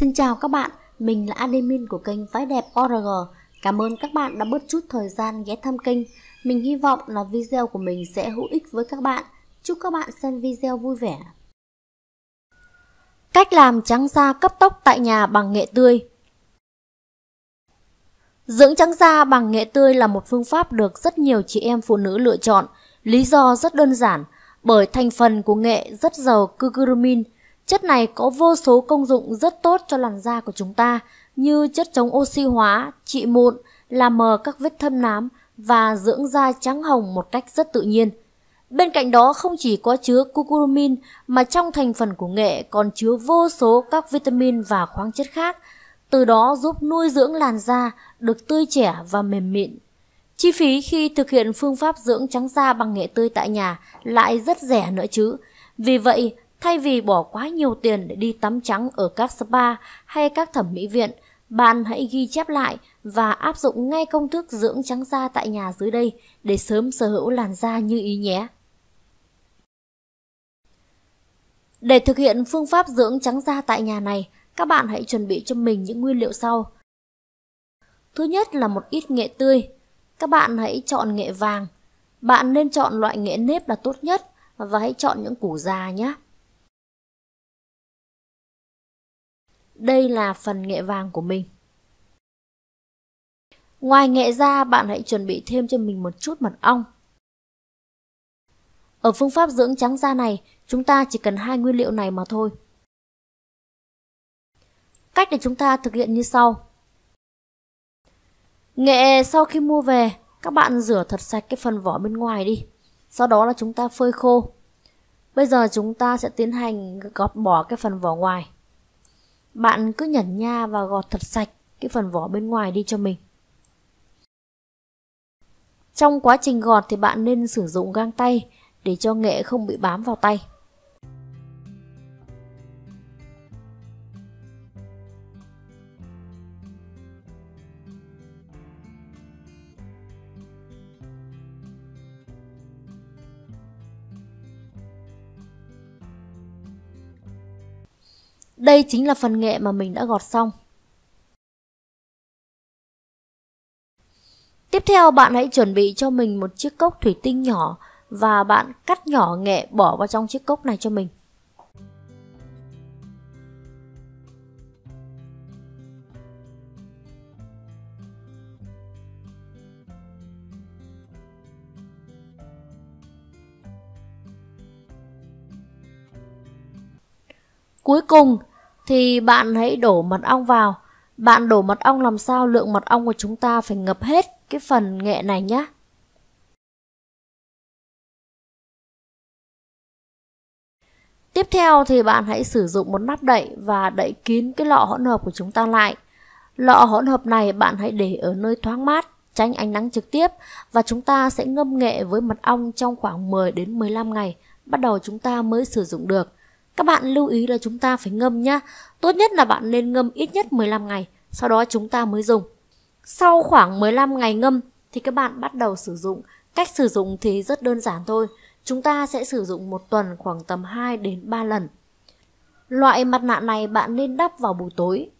Xin chào các bạn, mình là admin của kênh Vái Đẹp ORG. Cảm ơn các bạn đã bớt chút thời gian ghé thăm kênh. Mình hy vọng là video của mình sẽ hữu ích với các bạn. Chúc các bạn xem video vui vẻ. Cách làm trắng da cấp tốc tại nhà bằng nghệ tươi Dưỡng trắng da bằng nghệ tươi là một phương pháp được rất nhiều chị em phụ nữ lựa chọn. Lý do rất đơn giản, bởi thành phần của nghệ rất giàu cucurumin – Chất này có vô số công dụng rất tốt cho làn da của chúng ta như chất chống oxy hóa, trị mụn, làm mờ các vết thâm nám và dưỡng da trắng hồng một cách rất tự nhiên. Bên cạnh đó không chỉ có chứa curcumin mà trong thành phần của nghệ còn chứa vô số các vitamin và khoáng chất khác, từ đó giúp nuôi dưỡng làn da được tươi trẻ và mềm mịn. Chi phí khi thực hiện phương pháp dưỡng trắng da bằng nghệ tươi tại nhà lại rất rẻ nữa chứ. Vì vậy, Thay vì bỏ quá nhiều tiền để đi tắm trắng ở các spa hay các thẩm mỹ viện, bạn hãy ghi chép lại và áp dụng ngay công thức dưỡng trắng da tại nhà dưới đây để sớm sở hữu làn da như ý nhé. Để thực hiện phương pháp dưỡng trắng da tại nhà này, các bạn hãy chuẩn bị cho mình những nguyên liệu sau. Thứ nhất là một ít nghệ tươi. Các bạn hãy chọn nghệ vàng. Bạn nên chọn loại nghệ nếp là tốt nhất và hãy chọn những củ già nhé. đây là phần nghệ vàng của mình. Ngoài nghệ ra, bạn hãy chuẩn bị thêm cho mình một chút mật ong. Ở phương pháp dưỡng trắng da này, chúng ta chỉ cần hai nguyên liệu này mà thôi. Cách để chúng ta thực hiện như sau. Nghệ sau khi mua về, các bạn rửa thật sạch cái phần vỏ bên ngoài đi. Sau đó là chúng ta phơi khô. Bây giờ chúng ta sẽ tiến hành gọt bỏ cái phần vỏ ngoài. Bạn cứ nhẩn nha và gọt thật sạch cái phần vỏ bên ngoài đi cho mình. Trong quá trình gọt thì bạn nên sử dụng găng tay để cho nghệ không bị bám vào tay. Đây chính là phần nghệ mà mình đã gọt xong. Tiếp theo bạn hãy chuẩn bị cho mình một chiếc cốc thủy tinh nhỏ và bạn cắt nhỏ nghệ bỏ vào trong chiếc cốc này cho mình. Cuối cùng thì bạn hãy đổ mật ong vào. Bạn đổ mật ong làm sao lượng mật ong của chúng ta phải ngập hết cái phần nghệ này nhé. Tiếp theo thì bạn hãy sử dụng một nắp đậy và đậy kín cái lọ hỗn hợp của chúng ta lại. Lọ hỗn hợp này bạn hãy để ở nơi thoáng mát, tránh ánh nắng trực tiếp và chúng ta sẽ ngâm nghệ với mật ong trong khoảng 10 đến 15 ngày, bắt đầu chúng ta mới sử dụng được. Các bạn lưu ý là chúng ta phải ngâm nhá. Tốt nhất là bạn nên ngâm ít nhất 15 ngày, sau đó chúng ta mới dùng. Sau khoảng 15 ngày ngâm thì các bạn bắt đầu sử dụng. Cách sử dụng thì rất đơn giản thôi. Chúng ta sẽ sử dụng một tuần khoảng tầm 2 đến 3 lần. Loại mặt nạ này bạn nên đắp vào buổi tối.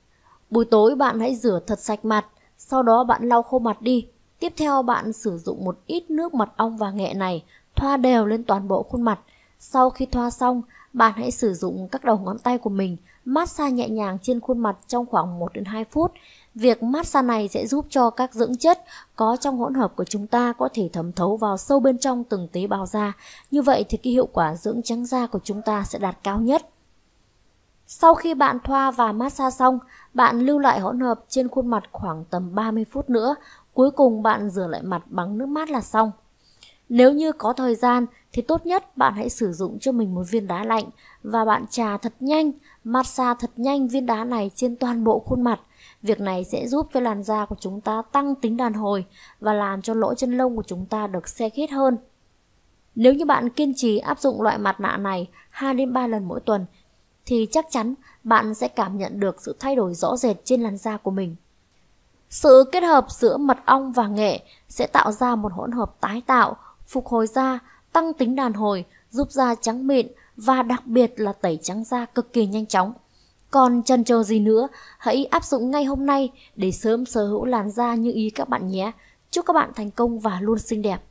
Buổi tối bạn hãy rửa thật sạch mặt, sau đó bạn lau khô mặt đi. Tiếp theo bạn sử dụng một ít nước mật ong và nghệ này thoa đều lên toàn bộ khuôn mặt. Sau khi thoa xong, bạn hãy sử dụng các đầu ngón tay của mình massage nhẹ nhàng trên khuôn mặt trong khoảng 1 đến 2 phút. Việc massage này sẽ giúp cho các dưỡng chất có trong hỗn hợp của chúng ta có thể thấm thấu vào sâu bên trong từng tế bào da. Như vậy thì cái hiệu quả dưỡng trắng da của chúng ta sẽ đạt cao nhất. Sau khi bạn thoa và massage xong, bạn lưu lại hỗn hợp trên khuôn mặt khoảng tầm 30 phút nữa. Cuối cùng bạn rửa lại mặt bằng nước mát là xong. Nếu như có thời gian thì tốt nhất bạn hãy sử dụng cho mình một viên đá lạnh và bạn trà thật nhanh, massage thật nhanh viên đá này trên toàn bộ khuôn mặt. Việc này sẽ giúp cho làn da của chúng ta tăng tính đàn hồi và làm cho lỗ chân lông của chúng ta được xe khít hơn. Nếu như bạn kiên trì áp dụng loại mặt nạ này 2 đến 3 lần mỗi tuần thì chắc chắn bạn sẽ cảm nhận được sự thay đổi rõ rệt trên làn da của mình. Sự kết hợp giữa mật ong và nghệ sẽ tạo ra một hỗn hợp tái tạo phục hồi da, tăng tính đàn hồi, giúp da trắng mịn và đặc biệt là tẩy trắng da cực kỳ nhanh chóng. Còn chần chờ gì nữa, hãy áp dụng ngay hôm nay để sớm sở hữu làn da như ý các bạn nhé. Chúc các bạn thành công và luôn xinh đẹp.